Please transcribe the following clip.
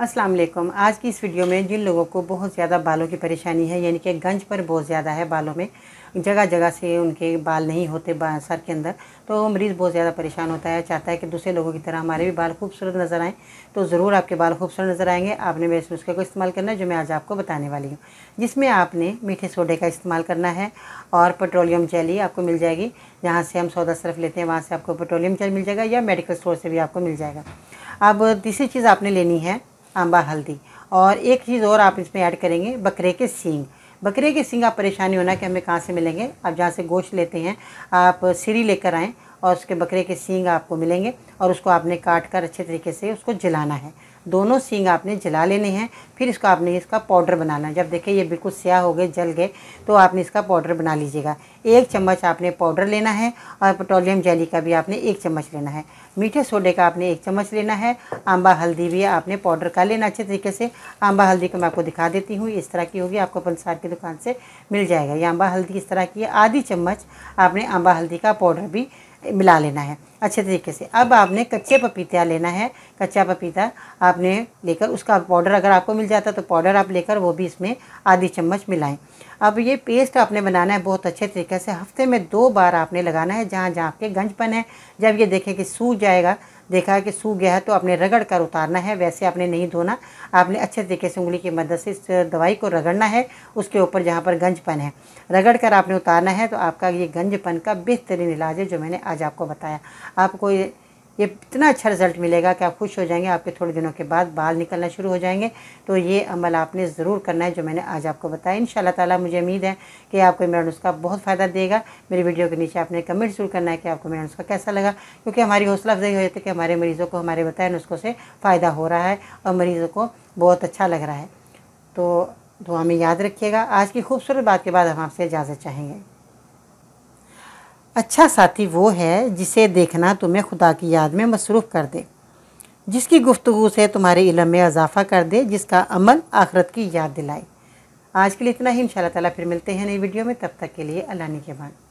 अस्सलाम वालेकुम आज की इस वीडियो में जिन लोगों को बहुत ज़्यादा बालों की परेशानी है यानी कि गंज पर बहुत ज़्यादा है बालों में जगह जगह से उनके बाल नहीं होते सर के अंदर तो मरीज़ बहुत ज़्यादा परेशान होता है चाहता है कि दूसरे लोगों की तरह हमारे भी बाल खूबसूरत नज़र आएँ तो ज़रूर आपके बाल खूबसूरत नज़र आएंगे आपने मेरे नुस्खे को इस्तेमाल करना है जो मैं आज आपको बताने वाली हूँ जिसमें आपने मीठे सोडे का इस्तेमाल करना है और पेट्रोलियम जेली आपको मिल जाएगी जहाँ से हम सौदा सरफ लेते हैं वहाँ से आपको पेट्रोलियम जेल मिल जाएगा या मेडिकल स्टोर से भी आपको मिल जाएगा अब तीसरी चीज़ आपने लेनी है आंबा हल्दी और एक चीज़ और आप इसमें ऐड करेंगे बकरे के सींग बकरे के सींग आप परेशानी होना कि हमें कहाँ से मिलेंगे आप जहाँ से गोश्त लेते हैं आप सीरी लेकर आएँ और उसके बकरे के सींग आपको मिलेंगे और उसको आपने काट कर अच्छे तरीके से उसको जलाना है दोनों सींग आपने जला लेने हैं फिर इसको आपने इसका पाउडर बनाना है जब देखिए ये बिल्कुल स्याह हो गए जल गए तो आपने इसका पाउडर बना लीजिएगा एक चम्मच आपने पाउडर लेना है और पेट्रोलियम जेली का भी आपने एक चम्मच लेना है मीठे सोडे का आपने एक चम्मच लेना है आंबा हल्दी भी आपने पाउडर का लेना अच्छे तरीके से आंबा हल्दी को मैं आपको दिखा देती हूँ इस तरह की होगी आपको पंसार की दुकान से मिल जाएगा ये आंबा हल्दी इस तरह की आधी चम्मच आपने आंबा हल्दी का पाउडर भी मिला लेना है अच्छे तरीके से अब आपने कच्चे पपीता लेना है कच्चा पपीता आपने लेकर उसका पाउडर अगर आपको मिल जाता तो पाउडर आप लेकर वो भी इसमें आधी चम्मच मिलाएं अब ये पेस्ट आपने बनाना है बहुत अच्छे तरीके से हफ्ते में दो बार आपने लगाना है जहाँ जहाँ आपके गंजपन है जब ये देखें कि सूख जाएगा देखा है कि सूख गया है तो आपने रगड़ कर उतारना है वैसे आपने नहीं धोना आपने अच्छे तरीके से उंगली की मदद से इस दवाई को रगड़ना है उसके ऊपर जहाँ पर गंजपन है रगड़ कर आपने उतारना है तो आपका ये गंजपन का बेहतरीन इलाज है जो मैंने आज आपको बताया आपको ये इतना अच्छा रिजल्ट मिलेगा कि आप खुश हो जाएंगे आपके थोड़े दिनों के बाद बाल निकलना शुरू हो जाएंगे तो ये अमल आपने ज़रूर करना है जो मैंने आज आपको बताया इन ताला मुझे उम्मीद है कि आपको मेरा नुस्खा बहुत फ़ायदा देगा मेरी वीडियो के नीचे आपने कमेंट जरूर करना है कि आपको मेरा नुस्खा कैसा लगा क्योंकि हमारी हौसला अफजाई हो जाती है कि हमारे मरीज़ों को हमारे बताए नुस्खों से फ़ायदा हो रहा है और मरीज़ों को बहुत अच्छा लग रहा है तो दुआ में याद रखिएगा आज की खूबसूरत बात के बाद हम आपसे इजाज़त चाहेंगे अच्छा साथी वो है जिसे देखना तुम्हें खुदा की याद में मसरूफ़ कर दे जिसकी गुफ्तु से तुम्हारे इलम में इजाफ़ा कर दे जिसका अमल आखरत की याद दिलाए आज के लिए इतना ही इन ताला फिर मिलते हैं नई वीडियो में तब तक के लिए अल्लाह के बाद